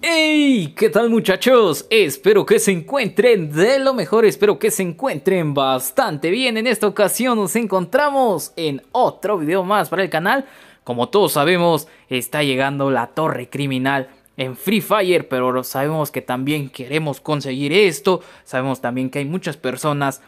¡Hey! ¿Qué tal muchachos? Espero que se encuentren de lo mejor, espero que se encuentren bastante bien. En esta ocasión nos encontramos en otro video más para el canal. Como todos sabemos, está llegando la torre criminal en Free Fire, pero sabemos que también queremos conseguir esto. Sabemos también que hay muchas personas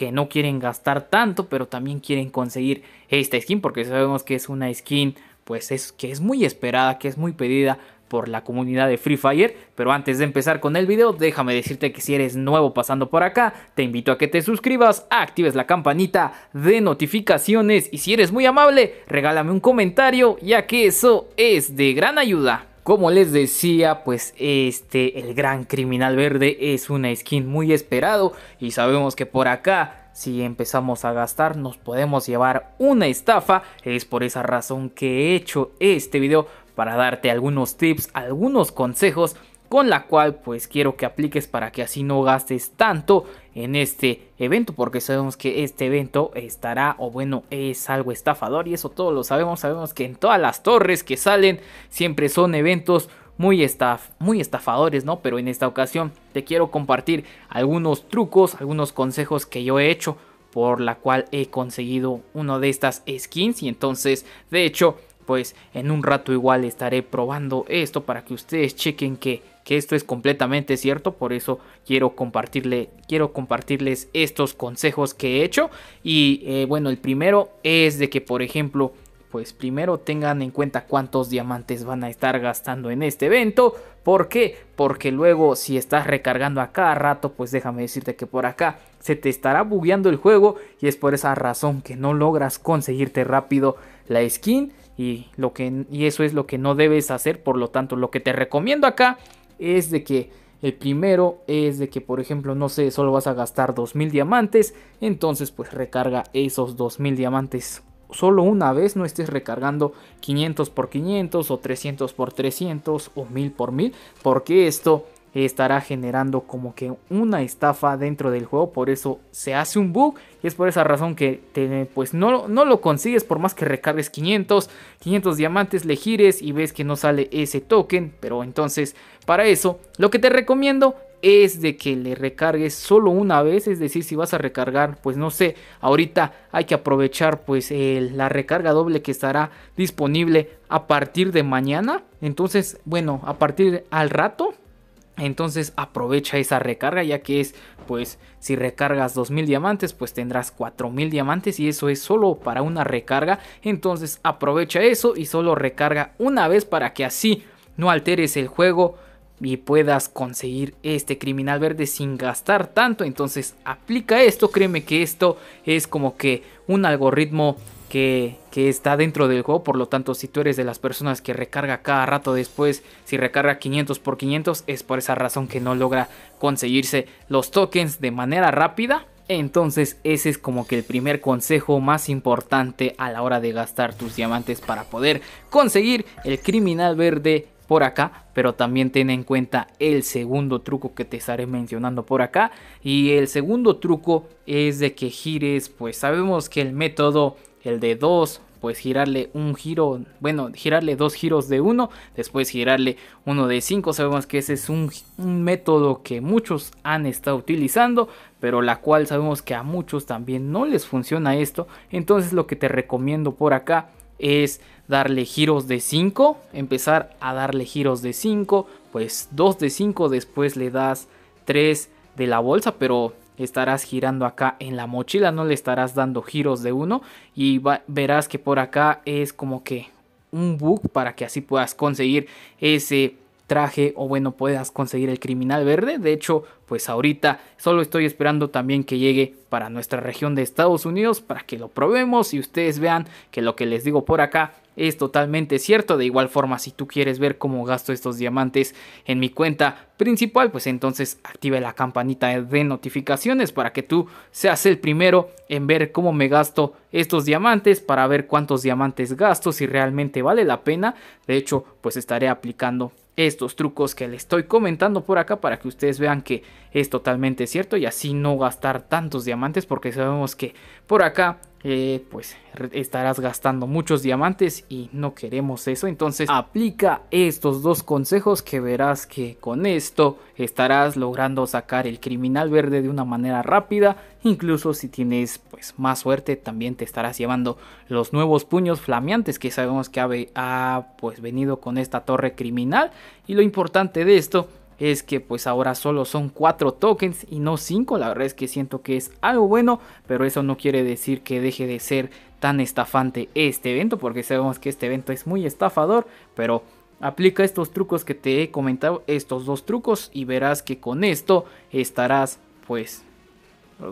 que no quieren gastar tanto, pero también quieren conseguir esta skin porque sabemos que es una skin pues es que es muy esperada, que es muy pedida por la comunidad de Free Fire. Pero antes de empezar con el video, déjame decirte que si eres nuevo pasando por acá, te invito a que te suscribas, actives la campanita de notificaciones y si eres muy amable, regálame un comentario ya que eso es de gran ayuda. Como les decía, pues este, el gran criminal verde es una skin muy esperado y sabemos que por acá, si empezamos a gastar, nos podemos llevar una estafa. Es por esa razón que he hecho este video para darte algunos tips, algunos consejos con la cual pues quiero que apliques para que así no gastes tanto en este evento porque sabemos que este evento estará o bueno es algo estafador y eso todos lo sabemos sabemos que en todas las torres que salen siempre son eventos muy, muy estafadores no pero en esta ocasión te quiero compartir algunos trucos algunos consejos que yo he hecho por la cual he conseguido uno de estas skins y entonces de hecho pues en un rato igual estaré probando esto para que ustedes chequen que que esto es completamente cierto, por eso quiero, compartirle, quiero compartirles estos consejos que he hecho. Y eh, bueno, el primero es de que, por ejemplo, pues primero tengan en cuenta cuántos diamantes van a estar gastando en este evento. ¿Por qué? Porque luego si estás recargando a cada rato, pues déjame decirte que por acá se te estará bugueando el juego y es por esa razón que no logras conseguirte rápido la skin y, lo que, y eso es lo que no debes hacer. Por lo tanto, lo que te recomiendo acá es de que el primero es de que, por ejemplo, no sé, solo vas a gastar 2.000 diamantes, entonces pues recarga esos 2.000 diamantes solo una vez, no estés recargando 500 por 500 o 300 por 300 o 1000 por 1000, porque esto estará generando como que una estafa dentro del juego. Por eso se hace un bug. Y es por esa razón que pues no, no lo consigues por más que recargues 500, 500 diamantes, le gires y ves que no sale ese token. Pero entonces para eso lo que te recomiendo es de que le recargues solo una vez, es decir, si vas a recargar, pues no sé, ahorita hay que aprovechar pues la recarga doble que estará disponible a partir de mañana, entonces bueno, a partir al rato, entonces aprovecha esa recarga ya que es pues si recargas 2000 diamantes pues tendrás 4000 diamantes y eso es solo para una recarga. Entonces aprovecha eso y solo recarga una vez para que así no alteres el juego y puedas conseguir este criminal verde sin gastar tanto. Entonces aplica esto, créeme que esto es como que un algoritmo que, está dentro del juego. Por lo tanto, si tú eres de las personas que recarga cada rato después, si recarga 500 por 500, es por esa razón que no logra conseguirse los tokens de manera rápida. Entonces ese es como que el primer consejo más importante a la hora de gastar tus diamantes para poder conseguir el criminal verde por acá, pero también ten en cuenta el segundo truco que te estaré mencionando por acá. Y el segundo truco es de que gires, pues sabemos que el método el de 2, pues girarle un giro, bueno, girarle dos giros de 1, después girarle uno de 5. Sabemos que ese es un, método que muchos han estado utilizando, pero la cual sabemos que a muchos también no les funciona esto. Entonces lo que te recomiendo por acá es darle giros de 5, empezar a darle giros de 5, pues 2 de 5, después le das 3 de la bolsa, pero estarás girando acá en la mochila, no le estarás dando giros de uno y verás que por acá es como que un bug para que así puedas conseguir ese traje o bueno puedas conseguir el criminal verde de hecho pues ahorita solo estoy esperando también que llegue para nuestra región de Estados Unidos para que lo probemos y ustedes vean que lo que les digo por acá es totalmente cierto. De igual forma, si tú quieres ver cómo gasto estos diamantes en mi cuenta principal, pues entonces active la campanita de notificaciones para que tú seas el primero en ver cómo me gasto estos diamantes, para ver cuántos diamantes gasto, si realmente vale la pena. De hecho, pues estaré aplicando estos trucos que les estoy comentando por acá para que ustedes vean que es totalmente cierto y así no gastar tantos diamantes porque sabemos que por acá pues estarás gastando muchos diamantes y no queremos eso. Entonces aplica estos dos consejos que verás que con esto estarás logrando sacar el criminal verde de una manera rápida. Incluso si tienes pues más suerte también te estarás llevando los nuevos puños flameantes que sabemos que ha, ha pues venido con esta torre criminal. Y lo importante de esto es que pues ahora solo son 4 tokens y no 5. La verdad es que siento que es algo bueno, pero eso no quiere decir que deje de ser tan estafante este evento, porque sabemos que este evento es muy estafador, pero aplica estos trucos que te he comentado, estos dos trucos, y verás que con esto estarás pues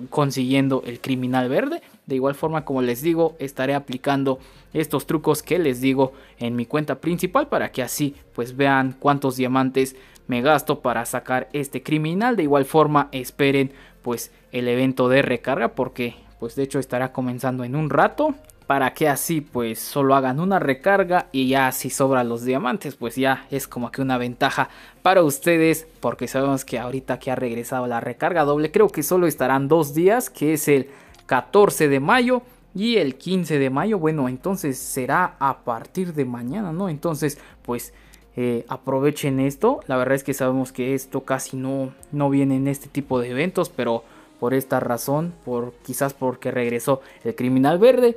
consiguiendo el criminal verde de igual forma, como les digo, estaré aplicando estos trucos que les digo en mi cuenta principal para que así pues vean cuántos diamantes me gasto para sacar este criminal. De igual forma, esperen pues el evento de recarga porque pues de hecho estará comenzando en un rato para que así pues solo hagan una recarga y ya si sobran los diamantes pues ya es como que una ventaja para ustedes porque sabemos que ahorita que ha regresado la recarga doble creo que solo estarán dos días que es el 14 de mayo y el 15 de mayo. Bueno, entonces será a partir de mañana, ¿no? Entonces, pues eh, aprovechen esto. La verdad es que sabemos que esto casi no, no viene en este tipo de eventos, pero por esta razón, por quizás porque regresó el criminal verde,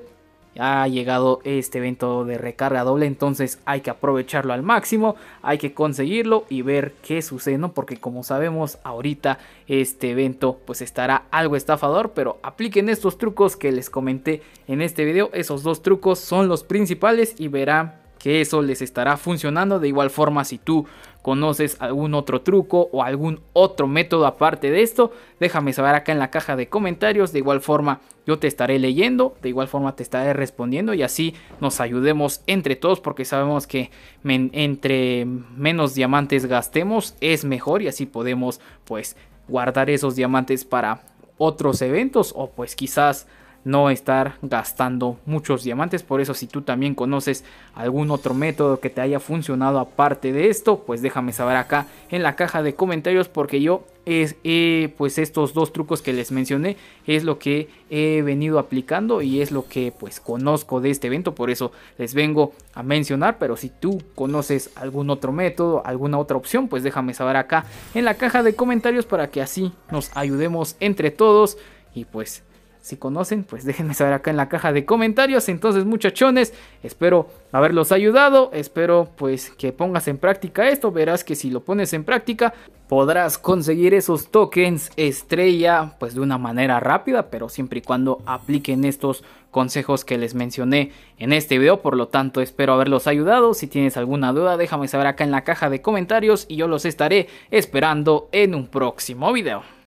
ha llegado este evento de recarga doble, entonces hay que aprovecharlo al máximo, hay que conseguirlo y ver qué sucede, ¿no? Porque como sabemos, ahorita este evento pues estará algo estafador, pero apliquen estos trucos que les comenté en este video, esos dos trucos son los principales y verán que eso les estará funcionando. De igual forma, si tú conoces algún otro truco o algún otro método aparte de esto, déjame saber acá en la caja de comentarios. De igual forma, yo te estaré leyendo, de igual forma te estaré respondiendo y así nos ayudemos entre todos porque sabemos que entre menos diamantes gastemos es mejor y así podemos pues guardar esos diamantes para otros eventos o pues quizás no estar gastando muchos diamantes. Por eso si tú también conoces algún otro método que te haya funcionado aparte de esto, pues déjame saber acá en la caja de comentarios porque yo es eh, pues estos dos trucos que les mencioné es lo que he venido aplicando y es lo que pues conozco de este evento por eso les vengo a mencionar pero si tú conoces algún otro método alguna otra opción pues déjame saber acá en la caja de comentarios para que así nos ayudemos entre todos y pues si conocen, pues déjenme saber acá en la caja de comentarios. Entonces, muchachones, espero haberlos ayudado. Espero pues que pongas en práctica esto. Verás que si lo pones en práctica, podrás conseguir esos tokens estrella pues de una manera rápida, pero siempre y cuando apliquen estos consejos que les mencioné en este video. Por lo tanto, espero haberlos ayudado. Si tienes alguna duda, déjame saber acá en la caja de comentarios y yo los estaré esperando en un próximo video.